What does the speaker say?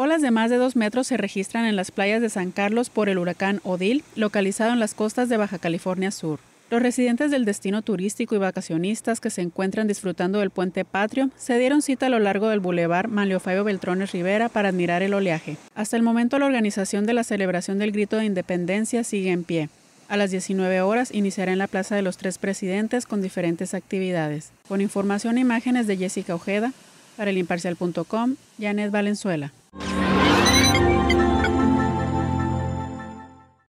Olas de más de dos metros se registran en las playas de San Carlos por el huracán Odil, localizado en las costas de Baja California Sur. Los residentes del destino turístico y vacacionistas que se encuentran disfrutando del puente patrio se dieron cita a lo largo del bulevar Manlio Fabio Beltrones Rivera para admirar el oleaje. Hasta el momento la organización de la celebración del grito de independencia sigue en pie. A las 19 horas iniciará en la Plaza de los Tres Presidentes con diferentes actividades. Con información e imágenes de Jessica Ojeda, para Elimparcial.com, Janet Valenzuela.